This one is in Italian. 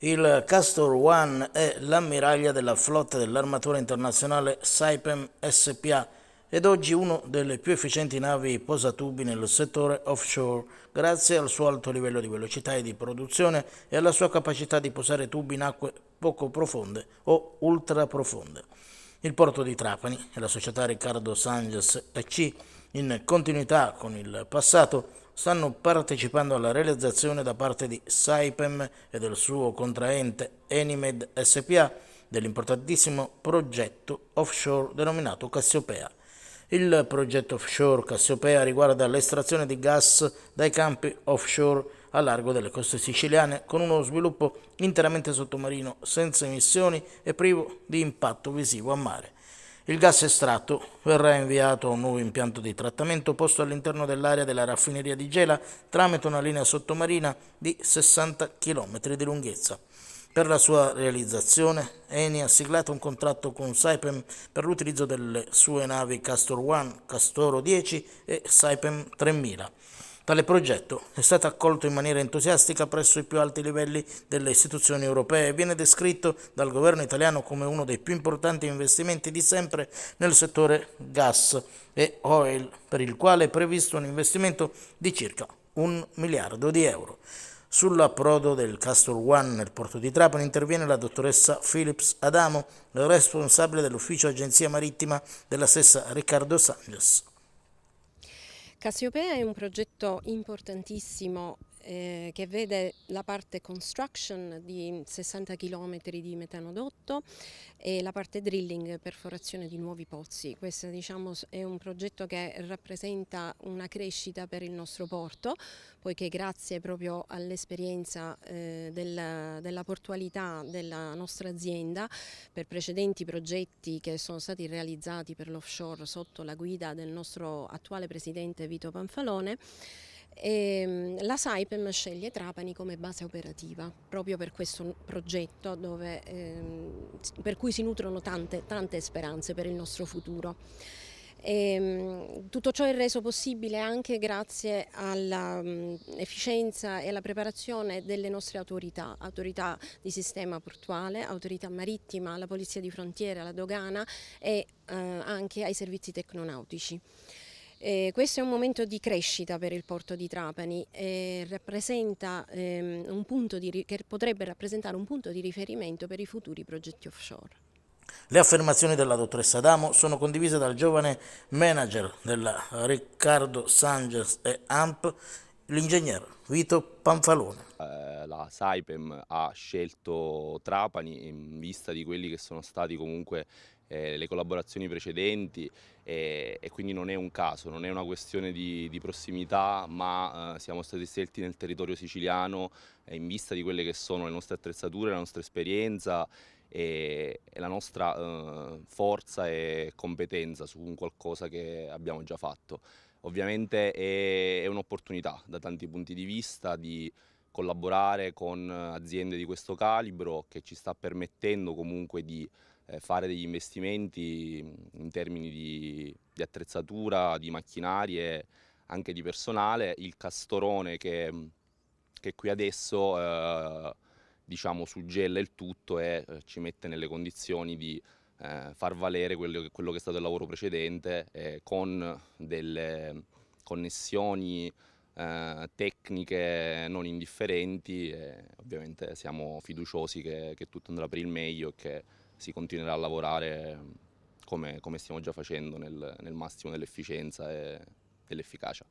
Il Castor One è l'ammiraglia della flotta dell'armatura internazionale Saipem SPA ed oggi una delle più efficienti navi posatubi nel settore offshore grazie al suo alto livello di velocità e di produzione e alla sua capacità di posare tubi in acque poco profonde o ultra profonde. Il porto di Trapani e la società Riccardo Sanges EC, in continuità con il passato, stanno partecipando alla realizzazione da parte di Saipem e del suo contraente Enimed SPA dell'importantissimo progetto offshore denominato Cassiopea. Il progetto offshore Cassiopea riguarda l'estrazione di gas dai campi offshore a largo delle coste siciliane con uno sviluppo interamente sottomarino senza emissioni e privo di impatto visivo a mare. Il gas estratto verrà inviato a un nuovo impianto di trattamento posto all'interno dell'area della raffineria di Gela tramite una linea sottomarina di 60 km di lunghezza. Per la sua realizzazione, Eni ha siglato un contratto con Saipem per l'utilizzo delle sue navi Castor 1, Castoro 10 e Saipem 3000. Tale progetto è stato accolto in maniera entusiastica presso i più alti livelli delle istituzioni europee e viene descritto dal governo italiano come uno dei più importanti investimenti di sempre nel settore gas e oil, per il quale è previsto un investimento di circa un miliardo di euro. Sull'approdo del Castor One nel porto di Trapani interviene la dottoressa Philips Adamo, responsabile dell'ufficio agenzia marittima della stessa Riccardo Sanges. Cassiopea è un progetto importantissimo eh, che vede la parte construction di 60 km di metanodotto e la parte drilling, perforazione di nuovi pozzi. Questo diciamo, è un progetto che rappresenta una crescita per il nostro porto, poiché grazie proprio all'esperienza eh, della, della portualità della nostra azienda per precedenti progetti che sono stati realizzati per l'offshore sotto la guida del nostro attuale presidente Vito Panfalone, e ehm, la Saipem sceglie Trapani come base operativa proprio per questo progetto dove, ehm, per cui si nutrono tante, tante speranze per il nostro futuro. E, ehm, tutto ciò è reso possibile anche grazie all'efficienza mm, e alla preparazione delle nostre autorità, autorità di sistema portuale, autorità marittima, la polizia di frontiera, la dogana e eh, anche ai servizi tecnonautici. Eh, questo è un momento di crescita per il porto di Trapani e eh, ehm, di che potrebbe rappresentare un punto di riferimento per i futuri progetti offshore. Le affermazioni della dottoressa Adamo sono condivise dal giovane manager della Riccardo Sangers e AMP, l'ingegner Vito Panfalone. Eh, la Saipem ha scelto Trapani in vista di quelli che sono stati comunque eh, le collaborazioni precedenti eh, e quindi non è un caso, non è una questione di, di prossimità ma eh, siamo stati scelti nel territorio siciliano eh, in vista di quelle che sono le nostre attrezzature, la nostra esperienza e, e la nostra eh, forza e competenza su un qualcosa che abbiamo già fatto. Ovviamente è, è un'opportunità da tanti punti di vista di collaborare con aziende di questo calibro che ci sta permettendo comunque di eh, fare degli investimenti in termini di, di attrezzatura, di macchinarie, anche di personale. Il castorone che, che qui adesso eh, diciamo suggella il tutto e eh, ci mette nelle condizioni di eh, far valere quello, quello, che è stato il lavoro precedente eh, con delle connessioni tecniche non indifferenti ovviamente siamo fiduciosi che, che tutto andrà per il meglio e che si continuerà a lavorare ehm, come, come stiamo già facendo nel, nel massimo dell'efficienza e dell'efficacia.